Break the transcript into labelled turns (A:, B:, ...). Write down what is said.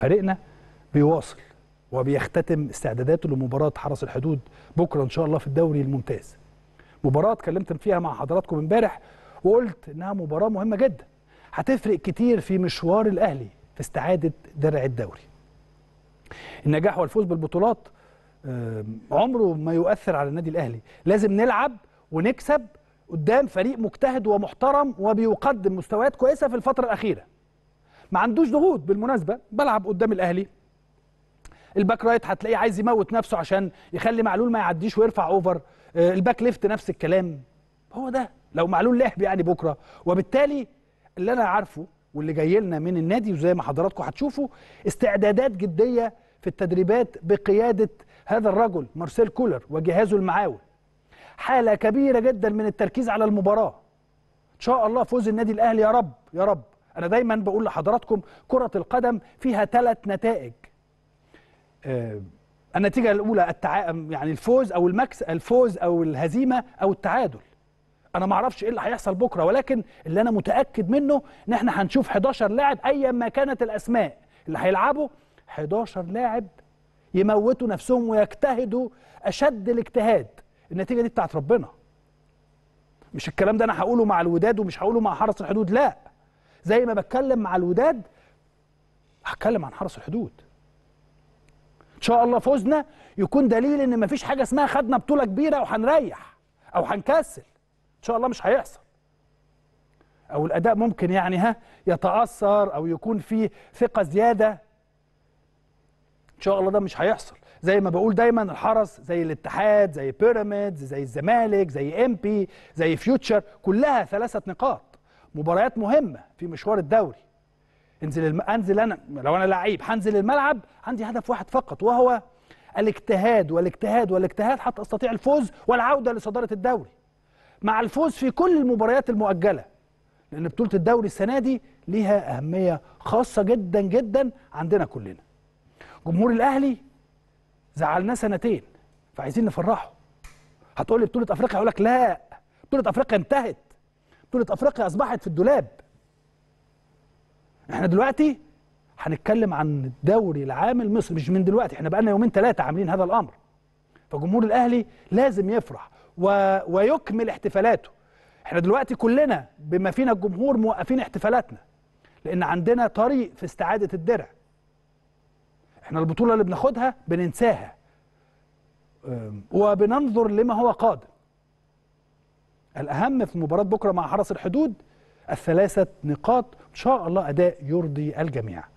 A: فريقنا بيواصل وبيختتم استعداداته لمباراه حرس الحدود بكره ان شاء الله في الدوري الممتاز. مباراه اتكلمت فيها مع حضراتكم امبارح وقلت انها مباراه مهمه جدا هتفرق كتير في مشوار الاهلي في استعاده درع الدوري. النجاح والفوز بالبطولات عمره ما يؤثر على النادي الاهلي، لازم نلعب ونكسب قدام فريق مجتهد ومحترم وبيقدم مستويات كويسه في الفتره الاخيره. ما عندوش ضغوط بالمناسبه بلعب قدام الاهلي الباك رايت هتلاقيه عايز يموت نفسه عشان يخلي معلول ما يعديش ويرفع اوفر آه، الباك ليفت نفس الكلام هو ده لو معلول لعب يعني بكره وبالتالي اللي انا عارفه واللي جاي لنا من النادي وزي ما حضراتكم هتشوفوا استعدادات جديه في التدريبات بقياده هذا الرجل مارسيل كولر وجهازه المعاون حاله كبيره جدا من التركيز على المباراه ان شاء الله فوز النادي الاهلي يا رب يا رب أنا دايما بقول لحضراتكم كرة القدم فيها ثلاث نتائج آه، النتيجة الأولى التع... يعني الفوز أو المكس الفوز أو الهزيمة أو التعادل أنا ما أعرفش إيه اللي هيحصل بكرة ولكن اللي أنا متأكد منه إن إحنا هنشوف 11 لاعب أيا ما كانت الأسماء اللي هيلعبوا 11 لاعب يموتوا نفسهم ويجتهدوا أشد الاجتهاد النتيجة دي بتاعت ربنا مش الكلام ده أنا هقوله مع الوداد ومش هقوله مع حرس الحدود لا زي ما بتكلم مع الوداد هتكلم عن حرس الحدود ان شاء الله فوزنا يكون دليل ان مفيش حاجه اسمها خدنا بطوله كبيره وهنريح او هنكسل ان شاء الله مش هيحصل او الاداء ممكن يعني ها يتاثر او يكون فيه ثقه زياده ان شاء الله ده مش هيحصل زي ما بقول دايما الحرس زي الاتحاد زي بيراميدز زي الزمالك زي بي زي فيوتشر كلها ثلاثه نقاط مباريات مهمه في مشوار الدوري انزل الم... انزل انا لو انا لعيب هنزل الملعب عندي هدف واحد فقط وهو الاجتهاد والاجتهاد والاجتهاد حتى استطيع الفوز والعوده لصداره الدوري مع الفوز في كل المباريات المؤجله لان بطوله الدوري السنه دي ليها اهميه خاصه جدا جدا عندنا كلنا جمهور الاهلي زعلناه سنتين فعايزين نفرحه هتقول لي بطوله افريقيا هقول لك لا بطوله افريقيا انتهت بطوله افريقيا اصبحت في الدولاب احنا دلوقتي هنتكلم عن الدوري العام المصري مش من دلوقتي احنا بقالنا يومين ثلاثه عاملين هذا الامر فجمهور الاهلي لازم يفرح و... ويكمل احتفالاته احنا دلوقتي كلنا بما فينا الجمهور موقفين احتفالاتنا لان عندنا طريق في استعاده الدرع احنا البطوله اللي بناخدها بننساها وبننظر لما هو قادم الأهم في مباراة بكرة مع حرس الحدود الثلاثة نقاط إن شاء الله أداء يرضي الجميع